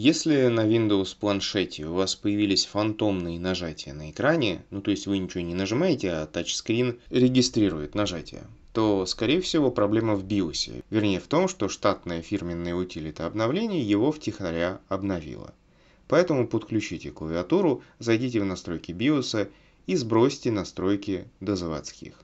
Если на Windows планшете у вас появились фантомные нажатия на экране, ну то есть вы ничего не нажимаете, а тачскрин регистрирует нажатие, то, скорее всего, проблема в BIOS. Вернее, в том, что штатная фирменная утилита обновления его втихаря обновила. Поэтому подключите клавиатуру, зайдите в настройки BIOS и сбросьте настройки до заводских.